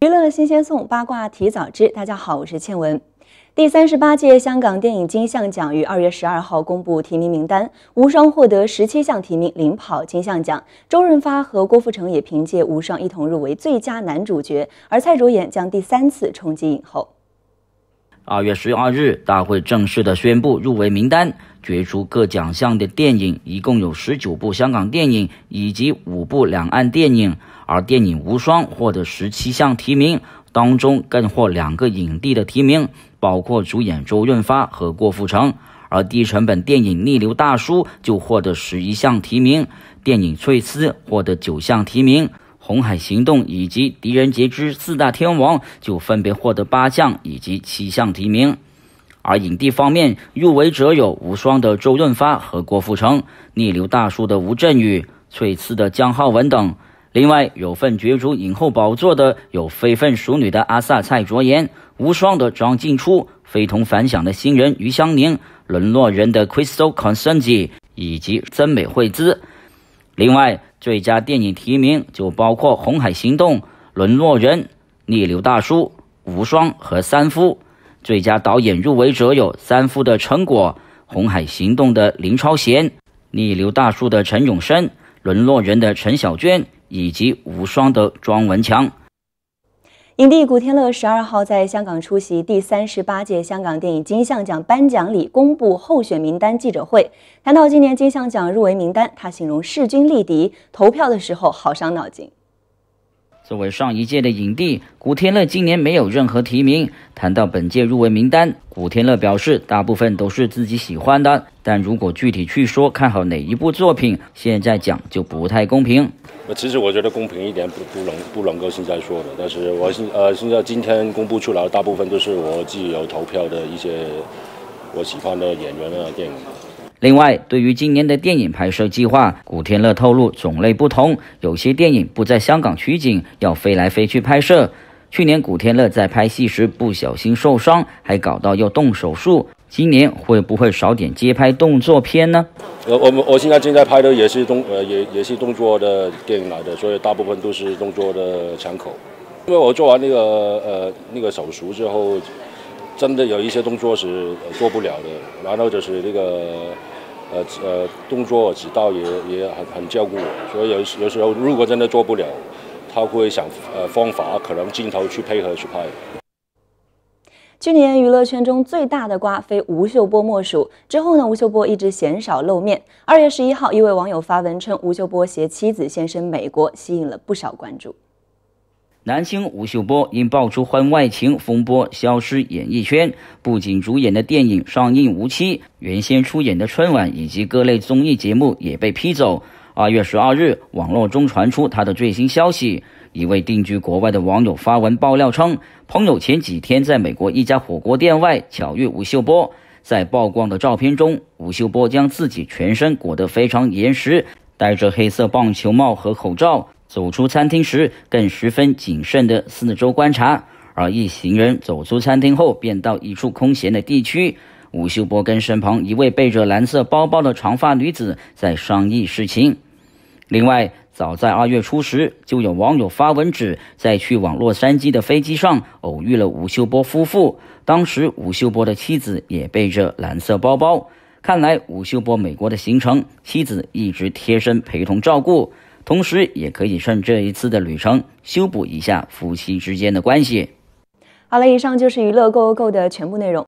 娱乐新鲜送八卦提早知，大家好，我是倩文。第三十八届香港电影金像奖于二月十二号公布提名名单，无双获得十七项提名，领跑金像奖。周润发和郭富城也凭借无双一同入围最佳男主角，而蔡卓妍将第三次冲击影后。二月十二日，大会正式的宣布入围名单。角逐各奖项的电影一共有十九部香港电影以及五部两岸电影，而电影无双获得十七项提名，当中更获两个影帝的提名，包括主演周润发和郭富城。而低成本电影《逆流大叔》就获得十一项提名，电影《翠丝》获得九项提名，《红海行动》以及《狄仁杰之四大天王》就分别获得八项以及七项提名。而影帝方面入围者有无双的周润发和郭富城、逆流大叔的吴镇宇、翠丝的江浩文等。另外有份角逐影后宝座的有非分熟女的阿萨蔡卓妍、无双的张静初、非同凡响的新人余香凝、沦落人的 Crystal c o n s e n t i 以及真美惠子。另外最佳电影提名就包括《红海行动》、《沦落人》、《逆流大叔》、《无双》和《三夫》。最佳导演入围者有《三夫》的陈果，《红海行动》的林超贤，《逆流大叔》的陈永生，《沦落人》的陈小娟，以及《无双》的庄文强。影帝古天乐十二号在香港出席第三十八届香港电影金像奖颁奖礼公布候选名单记者会，谈到今年金像奖入围名单，他形容势均力敌，投票的时候好伤脑筋。作为上一届的影帝，古天乐今年没有任何提名。谈到本届入围名单，古天乐表示，大部分都是自己喜欢的，但如果具体去说看好哪一部作品，现在讲就不太公平。其实我觉得公平一点不不能不能够现在说的，但是我现呃现在今天公布出来，大部分都是我自己有投票的一些我喜欢的演员啊电影。另外，对于今年的电影拍摄计划，古天乐透露种类不同，有些电影不在香港取景，要飞来飞去拍摄。去年古天乐在拍戏时不小心受伤，还搞到要动手术，今年会不会少点街拍动作片呢？我我我现在正在拍的也是动呃也也是动作的电影来的，所以大部分都是动作的枪口。因为我做完那个呃那个手术之后。真的有一些动作是做不了的，然后就是那个，呃呃，动作指导也也很很照顾我，所以有有时候如果真的做不了，他会想呃方法，可能镜头去配合去拍。去年娱乐圈中最大的瓜非吴秀波莫属，之后呢，吴秀波一直鲜少露面。二月十一号，一位网友发文称吴秀波携妻子现身美国，吸引了不少关注。男星吴秀波因爆出婚外情风波，消失演艺圈。不仅主演的电影上映无期，原先出演的春晚以及各类综艺节目也被批走。二月十二日，网络中传出他的最新消息。一位定居国外的网友发文爆料称，朋友前几天在美国一家火锅店外巧遇吴秀波。在曝光的照片中，吴秀波将自己全身裹得非常严实，戴着黑色棒球帽和口罩。走出餐厅时，更十分谨慎的四周观察。而一行人走出餐厅后，便到一处空闲的地区。吴秀波跟身旁一位背着蓝色包包的长发女子在商议事情。另外，早在二月初时，就有网友发文指，在去往洛杉矶的飞机上偶遇了吴秀波夫妇。当时，吴秀波的妻子也背着蓝色包包。看来，吴秀波美国的行程，妻子一直贴身陪同照顾。同时，也可以趁这一次的旅程修补一下夫妻之间的关系。好了，以上就是娱乐 Go Go 的全部内容。